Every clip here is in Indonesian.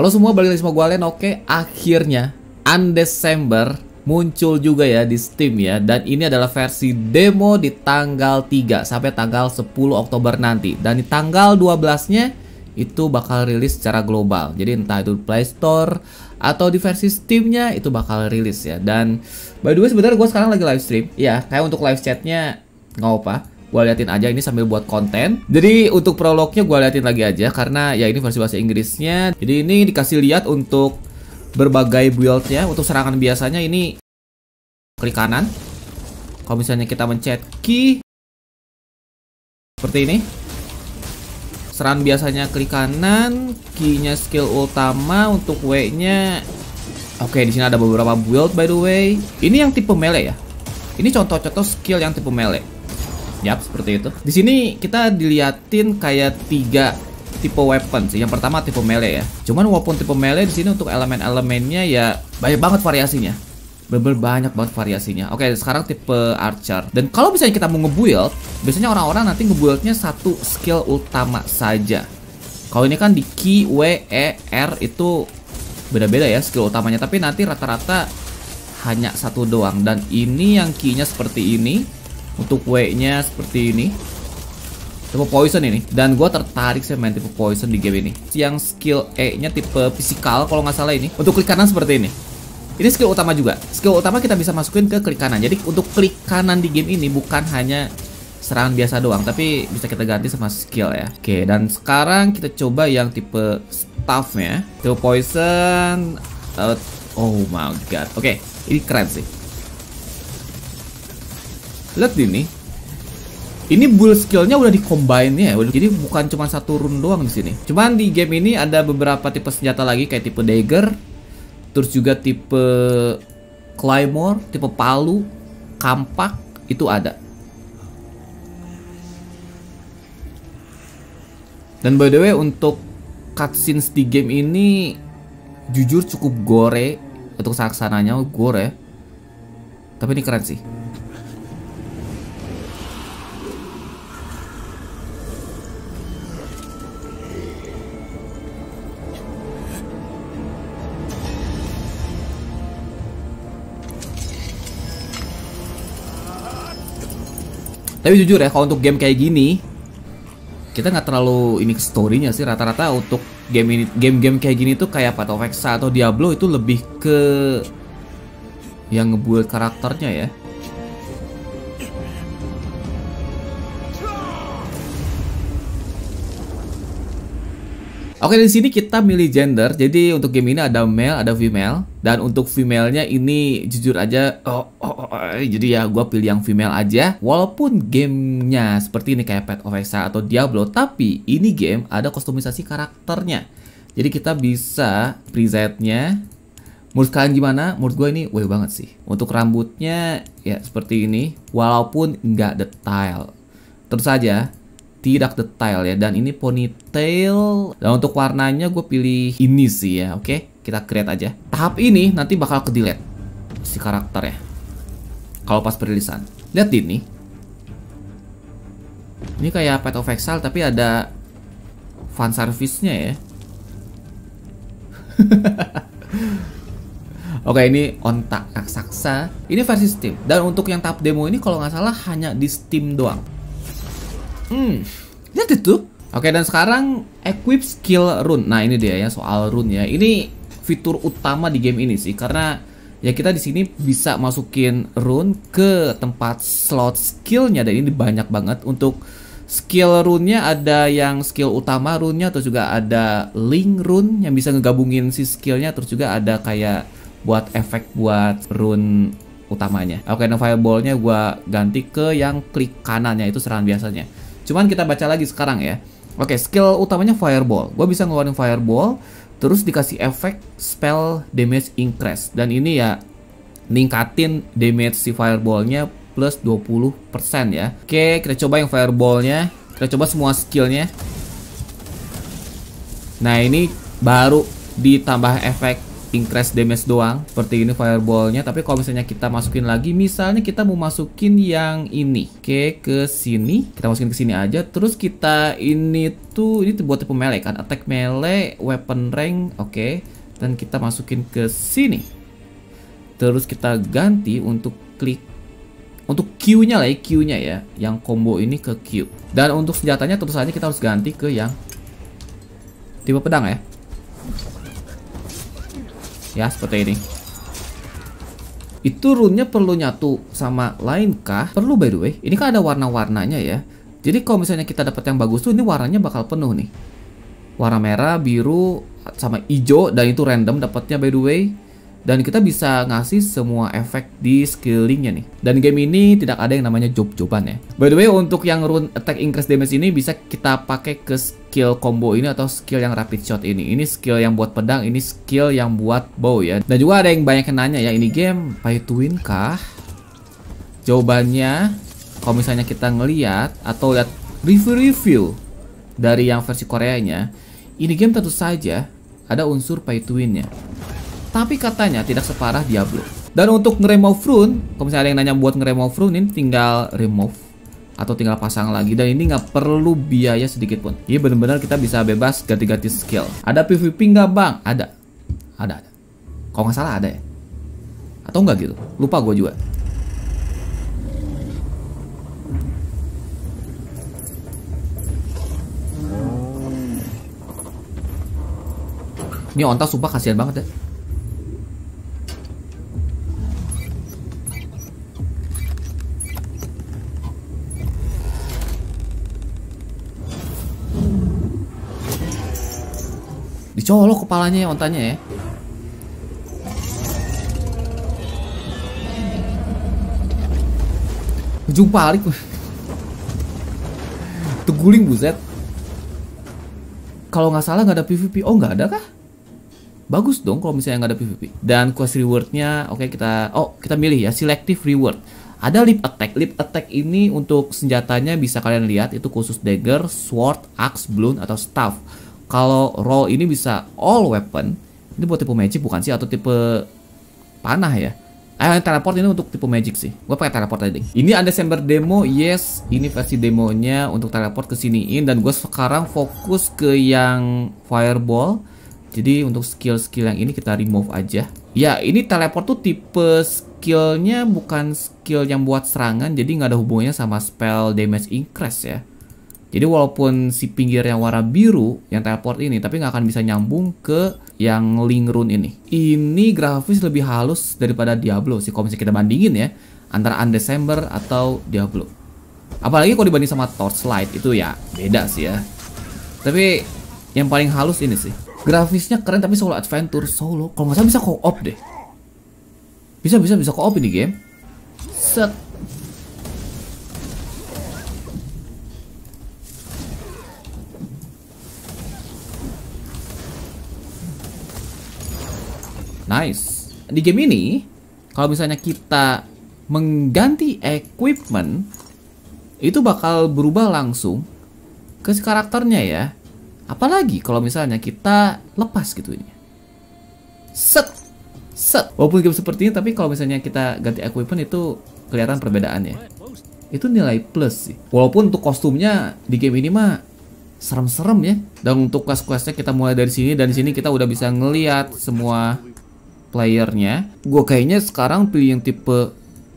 Halo semua, balik lagi sama gue Alen. Oke, akhirnya Undecember muncul juga ya di Steam ya. Dan ini adalah versi demo di tanggal 3 sampai tanggal 10 Oktober nanti. Dan di tanggal 12-nya itu bakal rilis secara global. Jadi entah itu Play Store atau di versi Steam-nya itu bakal rilis ya. Dan by the way sebenarnya gue sekarang lagi live stream. Ya, kayak untuk live chatnya nggak apa gue liatin aja ini sambil buat konten jadi untuk prolognya gue liatin lagi aja karena ya ini versi bahasa Inggrisnya jadi ini dikasih lihat untuk berbagai buildnya untuk serangan biasanya ini klik kanan kalau misalnya kita mencet key seperti ini serangan biasanya klik kanan key-nya skill utama untuk W-nya oke di sini ada beberapa build by the way ini yang tipe melee ya ini contoh-contoh skill yang tipe melee Yap, seperti itu. Di sini kita diliatin kayak tiga tipe weapon sih. Yang pertama tipe melee ya. Cuman walaupun tipe melee di sini untuk elemen-elemennya ya banyak banget variasinya. Bener, bener banyak banget variasinya. Oke, sekarang tipe archer. Dan kalau misalnya kita mau ngebuild, biasanya orang-orang nanti ngebuildnya satu skill utama saja. Kalau ini kan di Q, W, E, R itu beda-beda ya skill utamanya. Tapi nanti rata-rata hanya satu doang. Dan ini yang key-nya seperti ini. Untuk W-nya seperti ini tipe poison ini dan gue tertarik sih main tipe poison di game ini yang skill E nya tipe fisikal kalau nggak salah ini untuk klik kanan seperti ini ini skill utama juga skill utama kita bisa masukin ke klik kanan jadi untuk klik kanan di game ini bukan hanya serangan biasa doang tapi bisa kita ganti sama skill ya oke dan sekarang kita coba yang tipe staffnya tipe poison uh, oh my god oke ini keren sih lihat ini ini build skillnya udah dikombin ya jadi bukan cuma satu rune doang di sini cuman di game ini ada beberapa tipe senjata lagi kayak tipe dagger terus juga tipe claymore tipe palu kampak itu ada dan by the way untuk cutscenes di game ini jujur cukup gore untuk saksananya gore ya. tapi ini keren sih Tapi jujur ya kalau untuk game kayak gini kita nggak terlalu ini ke storynya sih rata-rata untuk game ini game-game kayak gini tuh kayak Path of Exile atau Diablo itu lebih ke yang ngebuat karakternya ya Oke di sini kita milih gender. Jadi untuk game ini ada male, ada female. Dan untuk female-nya ini jujur aja, oh, oh, oh, oh eh, jadi ya gue pilih yang female aja. Walaupun gamenya seperti ini kayak Pet of Exile atau Diablo, tapi ini game ada kostumisasi karakternya. Jadi kita bisa presetnya. Menurut kalian gimana? Menurut gue ini wow banget sih. Untuk rambutnya ya seperti ini, walaupun nggak detail. Terus saja tidak detail ya dan ini ponytail dan untuk warnanya gue pilih ini sih ya oke kita create aja tahap ini nanti bakal ke delete si karakter ya kalau pas perilisan lihat ini ini kayak pet of Exile tapi ada fan service-nya ya Oke ini ontak raksasa Ini versi Steam Dan untuk yang tahap demo ini kalau nggak salah hanya di Steam doang Hmm, lihat ya, itu. Oke, dan sekarang equip skill rune. Nah, ini dia ya soal rune ya. Ini fitur utama di game ini sih karena ya kita di sini bisa masukin rune ke tempat slot skillnya dan ini banyak banget untuk skill rune-nya ada yang skill utama rune-nya terus juga ada link rune yang bisa ngegabungin si skillnya terus juga ada kayak buat efek buat rune utamanya. Oke, okay, nah fireball-nya gua ganti ke yang klik kanannya itu serangan biasanya. Cuman kita baca lagi sekarang ya. Oke, skill utamanya fireball. Gue bisa ngeluarin fireball, terus dikasih efek spell damage increase. Dan ini ya ningkatin damage si fireballnya plus 20% ya. Oke, kita coba yang fireballnya. Kita coba semua skillnya. Nah, ini baru ditambah efek increase damage doang seperti ini fireballnya tapi kalau misalnya kita masukin lagi misalnya kita mau masukin yang ini oke ke sini kita masukin ke sini aja terus kita ini tuh ini tuh buat tipe melee kan attack melee weapon rank oke dan kita masukin ke sini terus kita ganti untuk klik untuk Q-nya lah ya, Q-nya ya, yang combo ini ke Q. Dan untuk senjatanya tentu saja kita harus ganti ke yang tipe pedang ya ya seperti ini itu runnya perlu nyatu sama lain kah? Perlu by the way. Ini kan ada warna-warnanya ya. Jadi kalau misalnya kita dapat yang bagus tuh ini warnanya bakal penuh nih. Warna merah, biru, sama hijau dan itu random dapatnya by the way dan kita bisa ngasih semua efek di skillingnya nih. Dan game ini tidak ada yang namanya job-joban ya. By the way, untuk yang rune attack increase damage ini bisa kita pakai ke skill combo ini atau skill yang rapid shot ini. Ini skill yang buat pedang, ini skill yang buat bow ya. Dan juga ada yang banyak yang nanya ya, ini game pay to win kah? Jawabannya, kalau misalnya kita ngeliat atau lihat review-review dari yang versi Koreanya, ini game tentu saja ada unsur pay to win-nya tapi katanya tidak separah Diablo. Dan untuk nge-remove rune, kalau misalnya ada yang nanya buat nge-remove rune ini tinggal remove atau tinggal pasang lagi dan ini nggak perlu biaya sedikit pun. Ini benar-benar kita bisa bebas ganti-ganti skill. Ada PVP nggak bang? Ada, ada, ada. Kalau nggak salah ada ya. Atau nggak gitu? Lupa gue juga. Ini onta sumpah kasihan banget ya. Dicolok kepalanya ya ontanya ya. Ujung balik. Teguling buset. Kalau nggak salah nggak ada PVP. Oh nggak ada kah? Bagus dong kalau misalnya nggak ada PVP. Dan quest rewardnya, oke okay, kita, oh kita milih ya selective reward ada lip attack. Lip attack ini untuk senjatanya bisa kalian lihat itu khusus dagger, sword, axe, blunt atau staff. Kalau roll ini bisa all weapon, ini buat tipe magic bukan sih atau tipe panah ya? Ayo eh, teleport ini untuk tipe magic sih. Gue pakai teleport tadi. Ini ada December demo, yes. Ini versi demonya untuk teleport ke siniin dan gue sekarang fokus ke yang fireball. Jadi untuk skill-skill yang ini kita remove aja. Ya ini teleport tuh tipe skillnya bukan skill yang buat serangan, jadi nggak ada hubungannya sama spell damage increase ya. Jadi walaupun si pinggir yang warna biru yang teleport ini, tapi nggak akan bisa nyambung ke yang rune ini. Ini grafis lebih halus daripada Diablo sih, kalau misalnya kita bandingin ya, antara Undecember atau Diablo. Apalagi kalau dibanding sama Torchlight, itu ya beda sih ya. Tapi yang paling halus ini sih. Grafisnya keren tapi solo adventure, solo. Kalau nggak salah bisa co-op deh. Bisa, bisa, bisa co-op ini game. Set, Nice. Di game ini, kalau misalnya kita mengganti equipment, itu bakal berubah langsung ke karakternya ya. Apalagi kalau misalnya kita lepas gitu ini. Set. Set. Walaupun game seperti ini, tapi kalau misalnya kita ganti equipment itu kelihatan perbedaannya. Itu nilai plus sih. Walaupun untuk kostumnya di game ini mah serem-serem ya. Dan untuk quest-questnya kita mulai dari sini dan di sini kita udah bisa ngeliat semua playernya gue kayaknya sekarang pilih yang tipe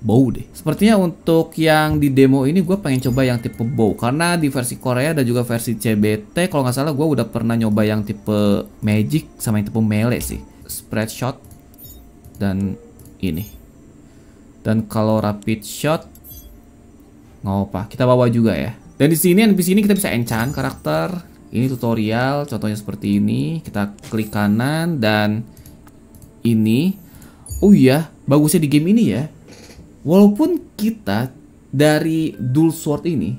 bow deh sepertinya untuk yang di demo ini gue pengen coba yang tipe bow karena di versi Korea dan juga versi CBT kalau nggak salah gue udah pernah nyoba yang tipe magic sama yang tipe melee sih spread shot dan ini dan kalau rapid shot nggak apa kita bawa juga ya dan di sini NPC ini kita bisa enchant karakter ini tutorial contohnya seperti ini kita klik kanan dan ini, oh iya, bagusnya di game ini ya, walaupun kita dari dual sword ini,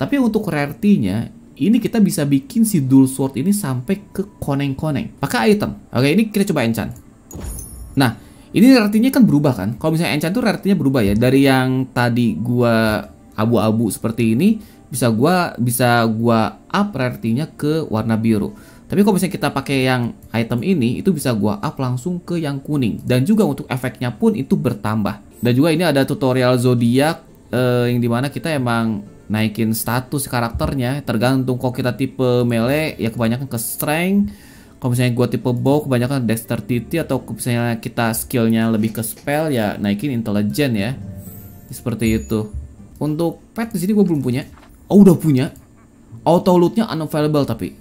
tapi untuk rarity-nya ini kita bisa bikin si dual sword ini sampai ke koneng-koneng pakai item. Oke, ini kita coba enchant. Nah, ini rarity-nya kan berubah kan? Kalau misalnya enchant tuh rarity-nya berubah ya dari yang tadi gua abu-abu seperti ini bisa gua bisa gua up rarity-nya ke warna biru. Tapi kalau misalnya kita pakai yang item ini, itu bisa gua up langsung ke yang kuning. Dan juga untuk efeknya pun itu bertambah. Dan juga ini ada tutorial zodiak eh, yang dimana kita emang naikin status karakternya. Tergantung kalau kita tipe melee, ya kebanyakan ke strength. Kalau misalnya gua tipe bow, kebanyakan dexterity atau misalnya kita skillnya lebih ke spell, ya naikin intelligent ya. Seperti itu. Untuk pet di sini gue belum punya. Oh udah punya. Auto lootnya unavailable tapi.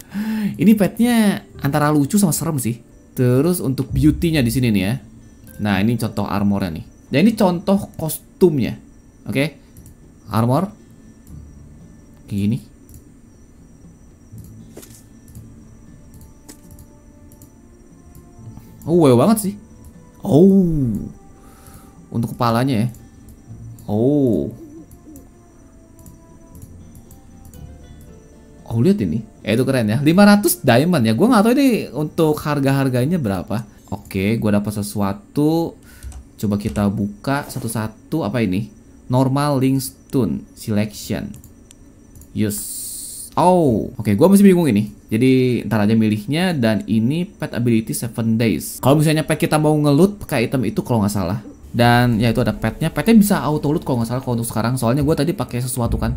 Ini petnya antara lucu sama serem sih. Terus untuk beauty-nya di sini nih ya. Nah, ini contoh armornya nih. Dan ini contoh kostumnya. Oke. Okay? Armor kayak gini. Oh, wow banget sih. Oh. Untuk kepalanya ya. Oh. aku lihat ini. Eh itu keren ya. 500 diamond ya. Gue nggak tahu ini untuk harga-harganya berapa. Oke, gue dapat sesuatu. Coba kita buka satu-satu apa ini? Normal link stone selection. Yes. Oh, oke, okay, gue masih bingung ini. Jadi ntar aja milihnya dan ini pet ability seven days. Kalau misalnya pet kita mau ngelut pakai item itu kalau nggak salah. Dan ya itu ada petnya. Petnya bisa auto loot kalau nggak salah kalau untuk sekarang. Soalnya gue tadi pakai sesuatu kan.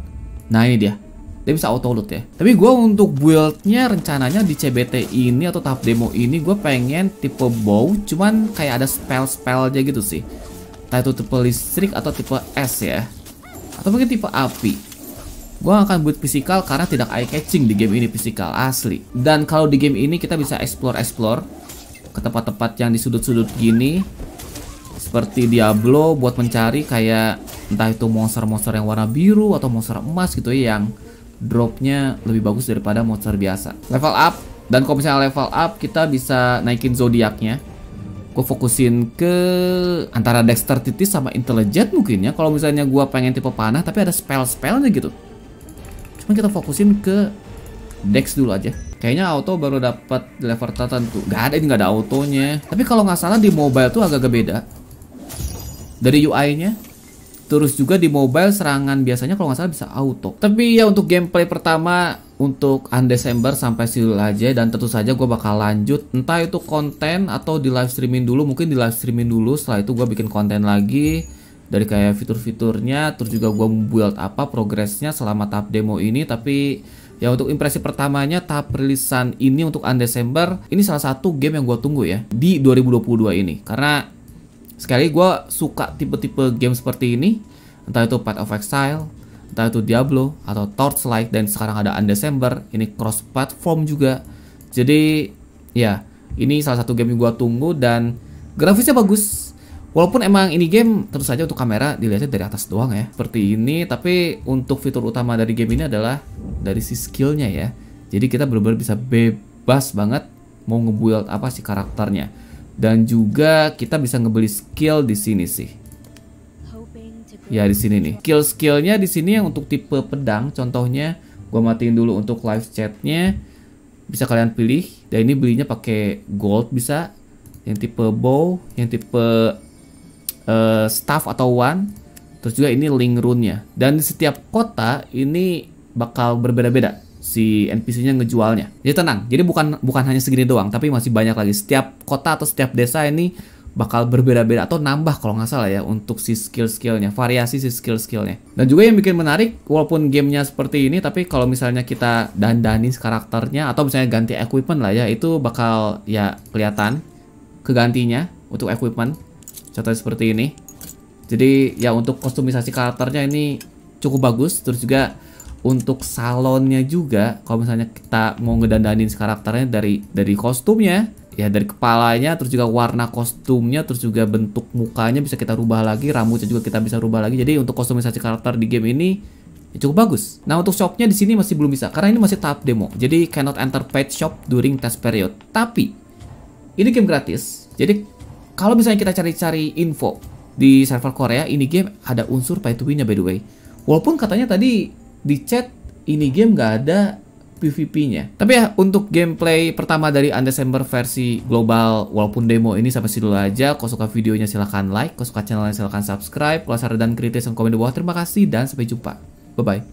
Nah ini dia dia bisa auto loot ya tapi gue untuk buildnya rencananya di CBT ini atau tahap demo ini gue pengen tipe bow cuman kayak ada spell-spell aja gitu sih entah itu tipe listrik atau tipe es ya atau mungkin tipe api gue akan buat physical karena tidak eye catching di game ini physical asli dan kalau di game ini kita bisa explore explore ke tempat-tempat yang di sudut-sudut gini seperti Diablo buat mencari kayak entah itu monster-monster yang warna biru atau monster emas gitu ya yang dropnya lebih bagus daripada monster biasa. Level up dan kalau misalnya level up kita bisa naikin zodiaknya. Gue fokusin ke antara Titis sama intelligent mungkin ya. Kalau misalnya gue pengen tipe panah tapi ada spell-spellnya gitu. Cuman kita fokusin ke dex dulu aja. Kayaknya auto baru dapat level tertentu. Gak ada ini gak ada autonya. Tapi kalau nggak salah di mobile tuh agak-agak beda dari UI-nya Terus juga di mobile serangan biasanya kalau nggak salah bisa auto. Tapi ya untuk gameplay pertama untuk an Desember sampai sini aja dan tentu saja gue bakal lanjut entah itu konten atau di live streaming dulu mungkin di live streaming dulu setelah itu gue bikin konten lagi dari kayak fitur-fiturnya terus juga gue build apa progresnya selama tahap demo ini tapi Ya untuk impresi pertamanya tahap rilisan ini untuk an Desember ini salah satu game yang gue tunggu ya di 2022 ini karena sekali gue suka tipe-tipe game seperti ini entah itu Path of Exile entah itu Diablo atau Torchlight dan sekarang ada Undecember ini cross platform juga jadi ya ini salah satu game yang gue tunggu dan grafisnya bagus Walaupun emang ini game terus saja untuk kamera dilihatnya dari atas doang ya Seperti ini tapi untuk fitur utama dari game ini adalah dari si skillnya ya Jadi kita benar-benar bisa bebas banget mau ngebuild apa sih karakternya dan juga kita bisa ngebeli skill di sini sih ya di sini nih skill skillnya di sini yang untuk tipe pedang contohnya gue matiin dulu untuk live chatnya bisa kalian pilih dan ini belinya pakai gold bisa yang tipe bow yang tipe uh, staff atau one terus juga ini link rune nya dan di setiap kota ini bakal berbeda-beda si NPC-nya ngejualnya. Jadi tenang, jadi bukan bukan hanya segini doang, tapi masih banyak lagi. Setiap kota atau setiap desa ini bakal berbeda-beda atau nambah kalau nggak salah ya untuk si skill-skillnya, variasi si skill-skillnya. Dan juga yang bikin menarik, walaupun gamenya seperti ini, tapi kalau misalnya kita dandani karakternya atau misalnya ganti equipment lah ya, itu bakal ya kelihatan kegantinya untuk equipment. Contohnya seperti ini. Jadi ya untuk kostumisasi karakternya ini cukup bagus, terus juga untuk salonnya juga kalau misalnya kita mau ngedandanin karakternya dari dari kostumnya ya dari kepalanya terus juga warna kostumnya terus juga bentuk mukanya bisa kita rubah lagi rambutnya juga kita bisa rubah lagi jadi untuk kostumisasi karakter di game ini ya cukup bagus. Nah untuk shopnya di sini masih belum bisa karena ini masih tahap demo, jadi cannot enter paid shop during test period. Tapi ini game gratis, jadi kalau misalnya kita cari-cari info di server Korea, ini game ada unsur pay to win-nya by the way. Walaupun katanya tadi di chat ini game nggak ada PvP-nya. Tapi ya untuk gameplay pertama dari Undecember versi global walaupun demo ini sampai situ aja. Kalau suka videonya silahkan like, kalau suka channelnya silahkan subscribe. Kalau saran dan kritis dan komen di bawah terima kasih dan sampai jumpa. Bye-bye.